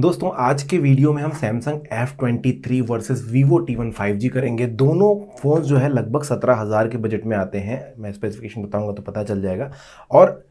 दोस्तों आज के वीडियो में हम Samsung F twenty three versus Vivo T one five G करेंगे दोनों फ़ोन जो है लगभग सत्रह हज़ार के बजट में आते हैं मैं स्पेसिफिकेशन बताऊंगा तो पता चल जाएगा और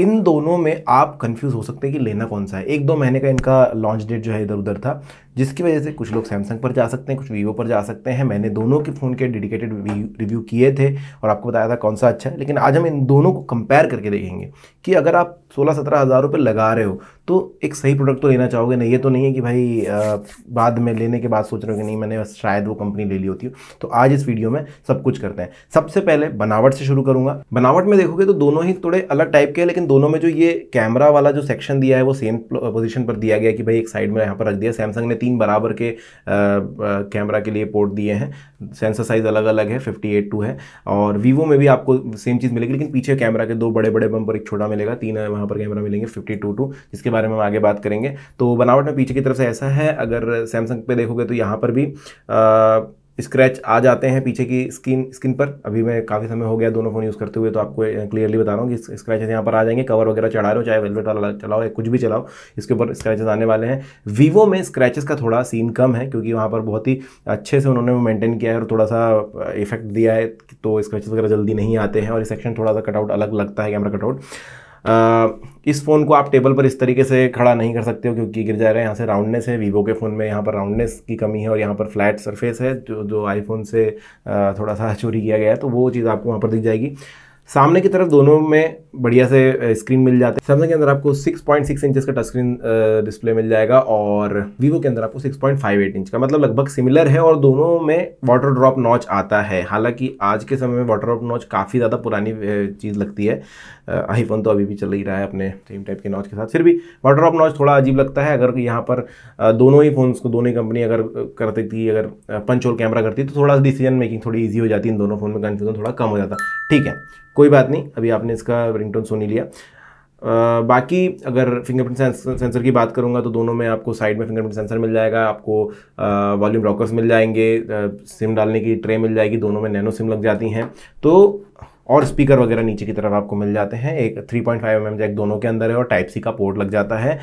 इन दोनों में आप कंफ्यूज हो सकते हैं कि लेना कौन सा है एक दो महीने का इनका लॉन्च डेट जो है इधर उधर था जिसकी वजह से कुछ लोग सैमसंग पर जा सकते हैं कुछ वीवो पर जा सकते हैं मैंने दोनों के फ़ोन के डेडिकेटेड रिव्यू किए थे और आपको बताया था कौन सा अच्छा है लेकिन आज हम इन दोनों को कंपेयर करके देखेंगे कि अगर आप सोलह सत्रह हज़ार रुपये लगा रहे हो तो एक सही प्रोडक्ट तो लेना चाहोगे नहीं ये तो नहीं है कि भाई बाद में लेने के बाद सोच रहे हो कि नहीं मैंने शायद वो कंपनी ले ली होती हो तो आज इस वीडियो में सब कुछ करते हैं सबसे पहले बनावट से शुरू करूंगा बनावट में देखोगे तो दोनों ही थोड़े अलग टाइप के हैं लेकिन दोनों में जो ये कैमरा वाला जो सेक्शन दिया है वो सेम पोजिशन पर दिया गया कि भाई एक साइड में यहाँ पर रख दिया सैमसंग ने तीन बराबर के कैमरा के लिए पोर्ट दिए हैं सेंसर साइज अलग अलग है फिफ्टी एट टू है और वीवो में भी आपको सेम चीज़ मिलेगी लेकिन पीछे कैमरा के दो बड़े बड़े बम्पर एक छोटा मिलेगा तीन वहाँ पर कैमरा मिलेंगे फिफ्टी टू टू जिसके बारे में हम आगे बात करेंगे तो बनावट में पीछे की तरफ से ऐसा है अगर सैमसंग पे देखोगे तो यहाँ पर भी स्क्रैच आ जाते हैं पीछे की स्किन स्किन पर अभी मैं काफ़ी समय हो गया दोनों फ़ोन यूज़ करते हुए तो आपको क्लियरली बता रहा हूँ कि स्क्रैचेस यहाँ पर आ जाएंगे कवर वगैरह चढ़ा रहे हो चाहे वेलवेट वाला चलाओ या कुछ भी चलाओ इसके ऊपर स्क्रैचेस आने वाले हैं वीवो में स्क्रैचेस का थोड़ा सीन कम है क्योंकि वहाँ पर बहुत ही अच्छे से उन्होंने मेनटेन किया है और थोड़ा सा इफेक्ट दिया है तो स्क्रैचेस वगैरह जल्दी नहीं आते हैं और सेक्शन थोड़ा सा कटआउट अलग लगता है कैमरा कटआउट इस फ़ोन को आप टेबल पर इस तरीके से खड़ा नहीं कर सकते हो क्योंकि गिर जा है यहाँ से राउंडनेस है वीवो के फ़ोन में यहाँ पर राउंडनेस की कमी है और यहाँ पर फ्लैट सरफेस है जो जो आईफोन से थोड़ा सा चोरी किया गया है तो वो चीज़ आपको वहाँ पर दिख जाएगी सामने की तरफ दोनों में बढ़िया से स्क्रीन मिल जाते हैं सैमसंग के अंदर आपको 6.6 पॉइंट इंचेस का टच स्क्रीन डिस्प्ले मिल जाएगा और वीवो के अंदर आपको 6.58 इंच का मतलब लगभग सिमिलर है और दोनों में वाटर ड्रॉप नॉच आता है हालांकि आज के समय में वाटर ड्रॉप नॉच काफ़ी ज़्यादा पुरानी चीज़ लगती है आईफोन तो अभी भी चल ही रहा है अपने सेम टाइप के नॉच के साथ फिर भी वाटर ड्रॉप नॉच थोड़ा अजीब लगता है अगर यहाँ पर दोनों ही फोन को दोनों ही कंपनी अगर करती थी अगर पंच और कैमरा करती तो थोड़ा डिसीजन मेकिंग थोड़ी ईजी हो जाती इन दोनों फ़ोन में कन्फ्यूज़न थोड़ा कम हो जाता ठीक है कोई बात नहीं अभी आपने इसका रिंगटोन टोन सोनी लिया आ, बाकी अगर फिंगरप्रिंट सेंसर की बात करूँगा तो दोनों में आपको साइड में फिंगरप्रिंट सेंसर मिल जाएगा आपको वॉल्यूम रॉकर्स मिल जाएंगे सिम डालने की ट्रे मिल जाएगी दोनों में नैनो सिम लग जाती हैं तो और स्पीकर वगैरह नीचे की तरफ आपको मिल जाते हैं एक 3.5 पॉइंट mm जैक दोनों के अंदर है और टाइप सी का पोर्ट लग जाता है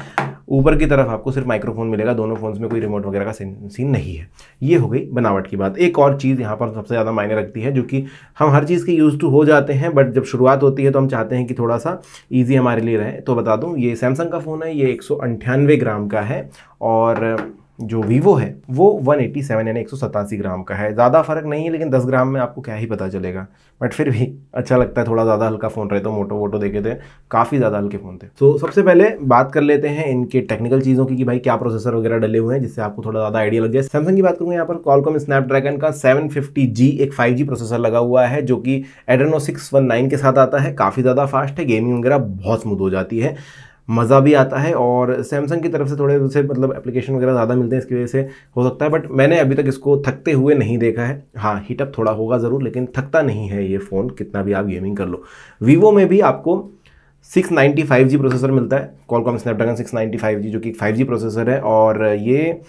ऊपर की तरफ आपको सिर्फ माइक्रोफोन मिलेगा दोनों फोन्स में कोई रिमोट वगैरह का सीन नहीं है ये हो गई बनावट की बात एक और चीज़ यहाँ पर सबसे ज़्यादा मायने रखती है जो कि हम हर चीज़ के यूज़ टू हो जाते हैं बट जब शुरुआत होती है तो हम चाहते हैं कि थोड़ा सा ईजी हमारे लिए रहे तो बता दूँ ये सैमसंग का फ़ोन है ये एक ग्राम का है और जो वीवो है वो 187 यानी एक ग्राम का है ज़्यादा फ़र्क नहीं है लेकिन 10 ग्राम में आपको क्या ही पता चलेगा बट फिर भी अच्छा लगता है थोड़ा ज़्यादा हल्का फ़ोन रहे तो मोटो वोटो देखे थे तो काफ़ी ज़्यादा हल्के फ़ोन थे तो so, सबसे पहले बात कर लेते हैं इनके टेक्निकल चीज़ों की कि भाई क्या प्रोसेसर वगैरह डले हुए हैं जिससे आपको थोड़ा ज़्यादा आइडिया लग जाए सैमसंग की बात करूँगा यहाँ पर कॉलकॉम स्नैपड्रैगन का सेवन एक फाइव प्रोसेसर लगा हुआ है जो कि एडनो सिक्स के साथ आता है काफ़ी ज़्यादा फास्ट है गेमिंग वगैरह बहुत स्मूथ हो जाती है मज़ा भी आता है और सैमसंग की तरफ से थोड़े उसे मतलब एप्लीकेशन वगैरह ज़्यादा मिलते हैं इसकी वजह से हो सकता है बट मैंने अभी तक इसको थकते हुए नहीं देखा है हाँ हीटअप थोड़ा होगा ज़रूर लेकिन थकता नहीं है ये फ़ोन कितना भी आप गेमिंग कर लो वीवो में भी आपको 695G प्रोसेसर मिलता है कॉलकॉम स्नैपड्रैगन सिक्स जी जो कि जी प्रोसेसर है और ये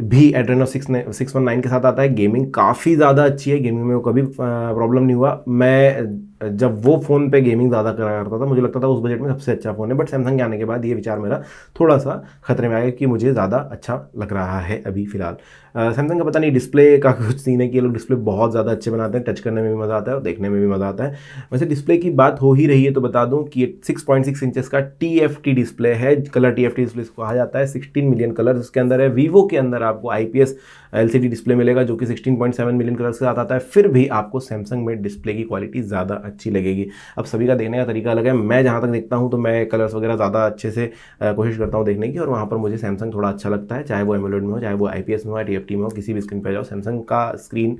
भी Adreno six six one nine के साथ आता है गेमिंग काफ़ी ज़्यादा अच्छी है गेमिंग में वो कभी प्रॉब्लम नहीं हुआ मैं जब वो फ़ोन पे गेमिंग ज़्यादा करा करता था मुझे लगता था उस बजट में सबसे अच्छा फ़ोन है बट सैमसंग के आने के बाद ये विचार मेरा थोड़ा सा खतरे में आया कि मुझे ज़्यादा अच्छा लग रहा है अभी फ़िलहाल सैमसंग का पता नहीं डिस्प्ले का कुछ सीन है कि ये लोग डिस्प्ले बहुत ज़्यादा अच्छे बनाते हैं टच करने में भी मज़ा आता है और देखने में भी मज़ा आता है वैसे डिस्प्ले की बात हो ही रही है तो बता दूँ कि सिक्स पॉइंट सिक्स इंचज़ का टी एफ टी डिस्प्ले है colour T F T display कहा जाता है सिक्सटीन मिलियन कलर उसके अंदर है वीवो के अंदर आपको I P S L C D display मिलेगा जो कि sixteen point seven million colour के साथ आता है फिर भी आपको सैमसंग में डिस्प्ले की क्वालिटी ज़्यादा अच्छी लगेगी अब सभी का देखने का तरीका अलग है मैं जहाँ तक देखता हूँ तो मैं कलर्स वगैरह ज़्यादा अच्छे से कोशिश करता हूँ देखने की और वहाँ पर मुझे सैमसंग थोड़ा अच्छा लगता है चाहे वो एमोलोड में हो चाहे वो आई में हो टी में हो किसी भी स्क्रीन पर जाओ सैमसंग का स्क्रीन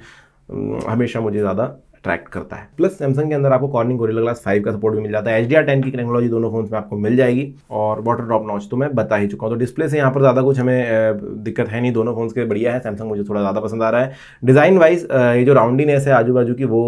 हमेशा मुझे ज़्यादा अट्रैक्ट करता है प्लस सैमसंग के अंदर आपको कॉर्निंग गोरिल ग्लास फाइव का सपोर्ट भी मिल जाता है एच डी आर टेन की टेक्नोलॉजी दोनों फोन में आपको मिल जाएगी और वाटर ड्रॉप नॉच तो मैं बता ही चुका हूँ तो डिस्प्ले से यहाँ पर ज़्यादा कुछ हमें दिक्कत है नहीं दोनों फोन के बढ़िया है सैमसंग मुझे थोड़ा ज़्यादा पसंद आ रहा है डिज़ाइन वाइज ये जो राउंडीनेस है आजू बाजू की वो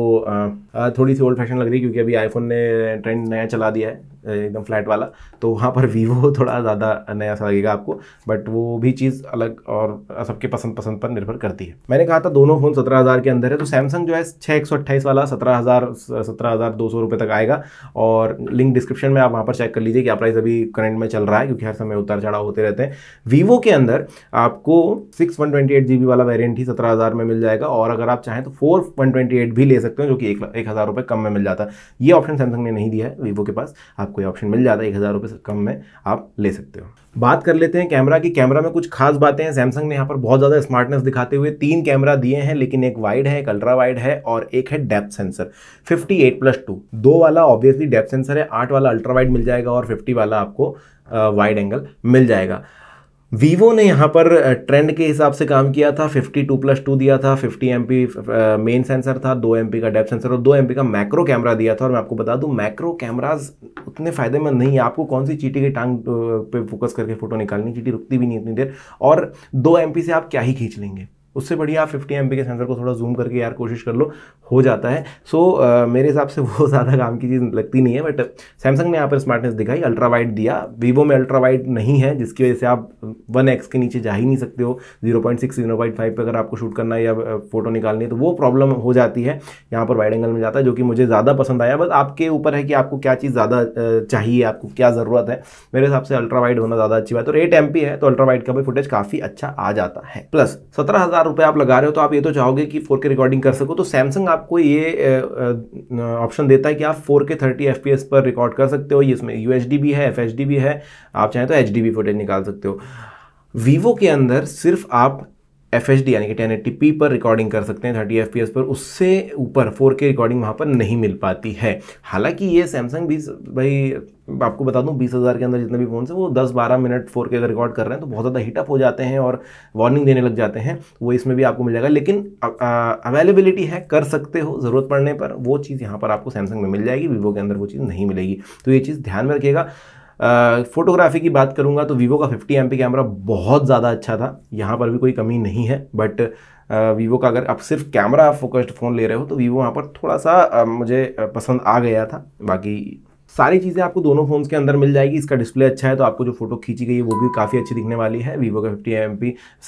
थोड़ी सी ओल्ड फैशन लग रही है क्योंकि अभी आईफोन ने ट्रेंड नया चला दिया है एकदम फ्लैट वाला तो वहाँ पर वीवो थोड़ा ज़्यादा नया सा लगेगा आपको बट वो भी चीज़ अलग और सबके पसंद पसंद पर निर्भर करती है मैंने कहा था दोनों फ़ोन सत्रह हज़ार के अंदर है तो सैमसंग जो है छः एक सौ अट्ठाईस वाला सत्रह हज़ार सत्रह हज़ार दो सौ रुपये तक आएगा और लिंक डिस्क्रिप्शन में आप वहाँ पर चेक कर लीजिए क्या प्राइस अभी करंट में चल रहा है क्योंकि हर समय उतार चढ़ाव होते रहते हैं वीवो के अंदर आपको six one twenty eight G B वाला वेरियंट ही सत्रह हज़ार में मिल जाएगा और अगर आप चाहें तो फोर वन ट्वेंटी एट भी ले सकते हो जो कि एक हज़ार रुपये कम में मिल जाता है ये ऑप्शन सैमसंग ने नहीं दिया है वीवो के पास आप आपको ये ऑप्शन मिल जाता है एक हज़ार रुपये कम में आप ले सकते हो बात कर लेते हैं कैमरा की कैमरा में कुछ खास बातें हैं सैमसंग ने यहाँ पर बहुत ज़्यादा स्मार्टनेस दिखाते हुए तीन कैमरा दिए हैं लेकिन एक वाइड है एक अल्ट्रा वाइड है और एक है डेप्थ सेंसर 58 प्लस टू दो वाला ऑब्वियसली डेप्थ सेंसर है आठ वाला अल्ट्रा वाइड मिल जाएगा और फिफ्टी वाला आपको वाइड एंगल मिल जाएगा वीवो ने यहाँ पर ट्रेंड के हिसाब से काम किया था 52 प्लस टू दिया था 50 एम मेन सेंसर था दो एम का डेप सेंसर और दो एम का मैक्रो कैमरा दिया था और मैं आपको बता दूँ मैक्रो कैमराज उतने फायदेमंद नहीं है आपको कौन सी चीटी की टांग पे फोकस करके फोटो निकालनी चीटी रुकती भी नहीं इतनी देर और दो एम से आप क्या ही खींच लेंगे उससे बढ़िया आप फिफ्टी एम के सेंसर को थोड़ा जूम करके यार कोशिश कर लो हो जाता है सो so, uh, मेरे हिसाब से वो ज़्यादा काम की चीज़ लगती नहीं है बट सैमसंग ने यहाँ पर स्मार्टनेस दिखाई अल्ट्रा वाइड दिया वीवो में अल्ट्रा वाइड नहीं है जिसकी वजह से आप वन एक्स के नीचे जा ही नहीं सकते हो zero point six zero point five पर अगर आपको शूट करना है या फोटो निकालनी है तो वो प्रॉब्लम हो जाती है यहाँ पर वाइड एंगल में जाता है जो कि मुझे ज़्यादा पसंद आया बस आपके ऊपर है कि आपको क्या चीज़ ज़्यादा चाहिए आपको क्या ज़रूरत है मेरे हिसाब से अल्ट्रा वाइड होना ज़्यादा अच्छी बात है और एट एम है तो अल्ट्रा वाइड का भी फुटेज काफ़ी अच्छा आ जाता है प्लस सत्रह हज़ार रुपये आप लगा रहे हो तो आप ये तो चाहोगे कि फोर के रिकॉर्डिंग कर सको तो सैमसंग आपको ये ऑप्शन देता है कि आप फोर के थर्टी एफ पी एस पर रिकॉर्ड कर सकते हो ये इसमें यू एच भी है एफ एच डी भी है आप चाहें तो एच डी भी फुटेज निकाल सकते हो वीवो के अंदर सिर्फ आप एफ एच डी यानी कि टेन पी पर रिकॉर्डिंग कर सकते हैं थर्टी एफ पी एस पर उससे ऊपर फोर के रिकॉर्डिंग वहाँ पर नहीं मिल पाती है हालांकि ये सैमसंग बीस भाई आपको बता दूँ बीस हज़ार के अंदर जितने भी फ़ोन है वो दस बारह मिनट फोर के अगर रिकॉर्ड कर रहे हैं तो बहुत ज़्यादा हीटअप हो जाते हैं और वार्निंग देने लग जाते हैं वो इसमें भी आपको मिल जाएगा लेकिन अवेलेबिलिटी है कर सकते हो ज़रूरत पड़ने पर वो चीज़ यहाँ पर आपको सैमसंग में मिल जाएगी वीवो के अंदर वो चीज़ नहीं मिलेगी तो ये चीज़ ध्यान में रखिएगा फ़ोटोग्राफी की बात करूँगा तो वीवो का फिफ्टी एम कैमरा बहुत ज़्यादा अच्छा था यहाँ पर भी कोई कमी नहीं है बट वीवो का अगर आप सिर्फ कैमरा फोकस्ड फ़ोन ले रहे हो तो वीवो वहाँ पर थोड़ा सा मुझे पसंद आ गया था बाकी सारी चीज़ें आपको दोनों फोन्स के अंदर मिल जाएगी इसका डिस्प्ले अच्छा है तो आपको जो फोटो खींची गई है वो भी काफ़ी अच्छी दिखने वाली है वीवो का फिफ्टी एम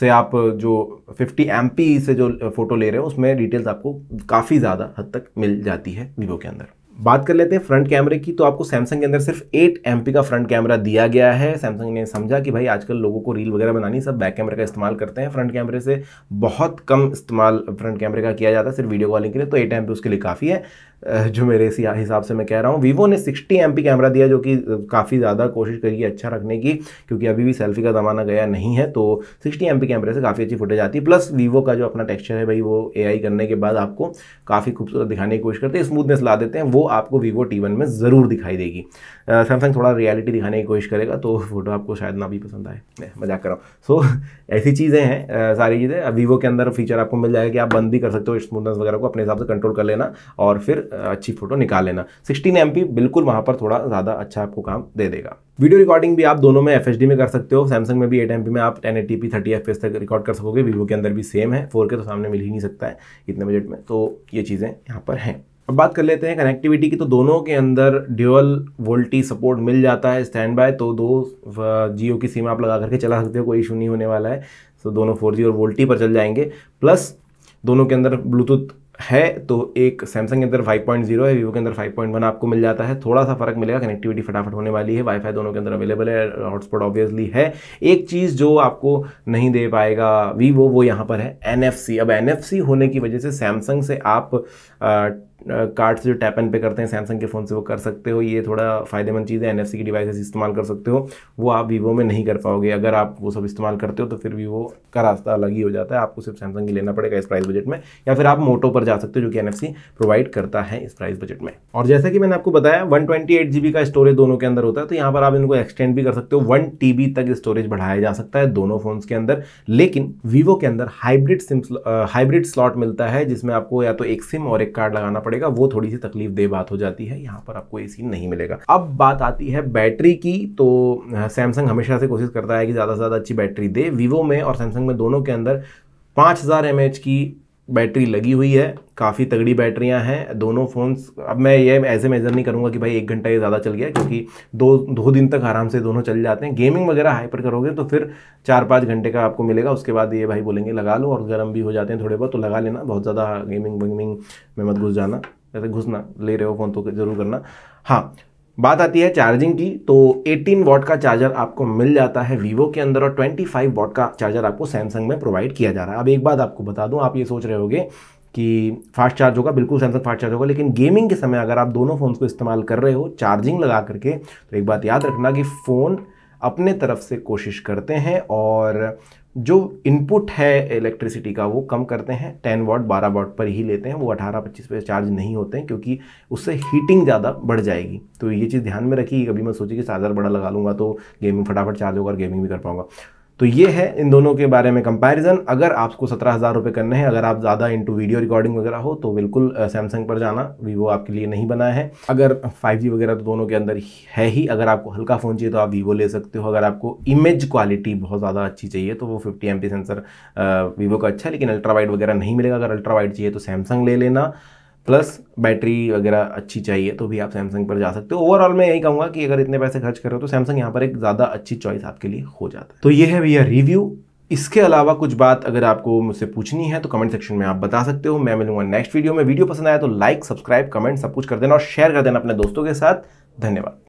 से आप जो फिफ्टी एम से जो फ़ोटो ले रहे हो उसमें डिटेल्स आपको काफ़ी ज़्यादा हद तक मिल जाती है वीवो के अंदर बात कर लेते हैं फ्रंट कैमरे की तो आपको सैमसंग के अंदर सिर्फ एट एम का फ्रंट कैमरा दिया गया है सैमसंग ने समझा कि भाई आजकल लोगों को रील वगैरह बनानी सब बैक कैमरे का इस्तेमाल करते हैं फ्रंट कैमरे से बहुत कम इस्तेमाल फ्रंट कैमरे का किया जाता है सिर्फ वीडियो कॉलिंग के लिए तो एट एम उसके लिए काफ़ी है जो मेरे हिसाब से मैं कह रहा हूँ वीवो ने 60 एम कैमरा दिया जो कि काफ़ी ज़्यादा कोशिश करी है अच्छा रखने की क्योंकि अभी भी सेल्फी का ज़माना गया नहीं है तो 60 एम कैमरे से काफ़ी अच्छी फुटेज आती है प्लस वीवो का जो अपना टेक्सचर है भाई वो ए करने के बाद आपको काफ़ी खूबसूरत दिखाने की कोशिश करते हैं स्मूथनेस ला देते हैं वो आपको वीवो टी में ज़रूर दिखाई देगी सैमसंग थोड़ा रियलिटी दिखाने की कोशिश करेगा तो फोटो आपको शायद ना भी पसंद आए मजाक कर रहा हूँ सो ऐसी चीज़ें हैं सारी चीज़ें वीवो के अंदर फीचर आपको मिल जाएगा कि आप बंद भी कर सकते हो स्मूथनेस वगैरह को अपने हिसाब से कंट्रोल कर लेना और फिर अच्छी फोटो निकाल लेना सिक्सटीन एम बिल्कुल वहाँ पर थोड़ा ज़्यादा अच्छा आपको काम दे देगा वीडियो रिकॉर्डिंग भी आप दोनों में एफ में कर सकते हो सैमसंग में भी एट एम में आप ten eighty P thirty F तक रिकॉर्ड कर सकोगे वीवो के अंदर भी सेम है फोर के तो सामने मिल ही नहीं सकता है इतने बजट में तो ये चीज़ें यहाँ पर हैं अब बात कर लेते हैं कनेक्टिविटी की तो दोनों के अंदर ड्यूअल वोल्टी सपोर्ट मिल जाता है स्टैंड बाय तो दो जियो की सिम आप लगा करके चला सकते हो कोई इशू नहीं होने वाला है सो तो दोनों फोर और वोल्टी पर चल जाएंगे प्लस दोनों के अंदर ब्लूटूथ है तो एक सैमसंग के अंदर 5.0 है वीवो के अंदर 5.1 आपको मिल जाता है थोड़ा सा फर्क मिलेगा कनेक्टिविटी फटाफट होने वाली है वाईफाई दोनों के अंदर अवेलेबल है हॉटस्पॉट ऑब्वियसली है एक चीज़ जो आपको नहीं दे पाएगा वीवो वो यहाँ पर है एन अब एन होने की वजह से सैमसंग से आप कार्ड्स जो टैप एंड पे करते हैं सैमसंग के फ़ोन से वो कर सकते हो ये थोड़ा फ़ायदेमंद चीज़ है एन की डिवाइसेस इस्तेमाल कर सकते हो वो आप वीवो में नहीं कर पाओगे अगर आप वो सब इस्तेमाल करते हो तो फिर वीवो का रास्ता अलग ही हो जाता है आपको सिर्फ सैमसंग ही लेना पड़ेगा इस प्राइस बजट में या फिर आप मोटो पर जा सकते हो जो कि एन प्रोवाइड करता है इस प्राइस बजट में और जैसा कि मैंने आपको बताया वन ट्वेंटी का स्टोरेज दोनों के अंदर होता है तो यहाँ पर आप इनको एक्सटेंड भी कर सकते हो वन टी तक स्टोरेज बढ़ाया जा सकता है दोनों फोन के अंदर लेकिन वीवो के अंदर हाइब्रिड सिम हाइब्रिड स्लॉट मिलता है जिसमें आपको या तो एक सिम और एक कार्ड लगाना पड़ेगा पड़ेगा वो थोड़ी सी तकलीफ दे बात हो जाती है यहाँ पर आपको ए नहीं मिलेगा अब बात आती है बैटरी की तो सैमसंग हमेशा से कोशिश करता है कि ज़्यादा से ज़्यादा अच्छी बैटरी दे वीवो में और सैमसंग में दोनों के अंदर पाँच हज़ार की बैटरी लगी हुई है काफ़ी तगड़ी बैटरियां हैं दोनों फ़ोन्स अब मैं ये ऐसे मेज़र नहीं करूँगा कि भाई एक घंटा ये ज़्यादा चल गया क्योंकि दो दो दिन तक आराम से दोनों चल जाते हैं गेमिंग वगैरह हाइपर करोगे तो फिर चार पाँच घंटे का आपको मिलेगा उसके बाद ये भाई बोलेंगे लगा लो और गर्म भी हो जाते हैं थोड़े बहुत तो लगा लेना बहुत ज़्यादा गेमिंग वेमिंग में मत घुस जाना ऐसे घुसना ले रहे हो फ़ोन तो ज़रूर करना हाँ बात आती है चार्जिंग की तो 18 वॉट का चार्जर आपको मिल जाता है वीवो के अंदर और 25 वॉट का चार्जर आपको सैमसंग में प्रोवाइड किया जा रहा है अब एक बात आपको बता दूं आप ये सोच रहे होगे कि फास्ट चार्ज होगा बिल्कुल सैमसंग फास्ट चार्ज होगा लेकिन गेमिंग के समय अगर आप दोनों फ़ोन्स को इस्तेमाल कर रहे हो चार्जिंग लगा करके तो एक बात याद रखना कि फ़ोन अपने तरफ से कोशिश करते हैं और जो इनपुट है इलेक्ट्रिसिटी का वो कम करते हैं टेन वाट बारह वाट पर ही लेते हैं वो अठारह पच्चीस पे चार्ज नहीं होते हैं क्योंकि उससे हीटिंग ज़्यादा बढ़ जाएगी तो ये चीज़ ध्यान में रखिए कभी मैं सोचिए कि चार्जर बड़ा लगा लूँगा तो गेमिंग फटाफट चार्ज होगा और गेमिंग भी कर पाऊँगा तो ये है इन दोनों के बारे में कंपैरिजन अगर आपको सत्रह हज़ार रुपये करने हैं अगर आप ज़्यादा इनटू वीडियो रिकॉर्डिंग वगैरह हो तो बिल्कुल सैमसंग पर जाना वीवो आपके लिए नहीं बनाया है अगर 5G वगैरह तो दोनों के अंदर है ही अगर आपको हल्का फ़ोन चाहिए तो आप वीवो ले सकते हो अगर आपको इमेज क्वालिटी बहुत ज़्यादा अच्छी चाहिए तो वो फिफ्टी एम सेंसर वीवो का अच्छा है लेकिन अल्ट्रा वाइड वगैरह नहीं मिलेगा अगर अल्ट्रा वाइड चाहिए तो सैमसंग ले लेना प्लस बैटरी वगैरह अच्छी चाहिए तो भी आप सैमसंग पर जा सकते हो ओवरऑल मैं यही कहूँगा कि अगर इतने पैसे खर्च करो तो सैमसंग यहाँ पर एक ज़्यादा अच्छी चॉइस आपके लिए हो जाता है तो ये है भैया रिव्यू इसके अलावा कुछ बात अगर आपको मुझसे पूछनी है तो कमेंट सेक्शन में आप बता सकते हो मैं मिलूंगा नेक्स्ट वीडियो में वीडियो पसंद आया तो लाइक सब्सक्राइब कमेंट सब कुछ कर देना और शेयर कर देना अपने दोस्तों के साथ धन्यवाद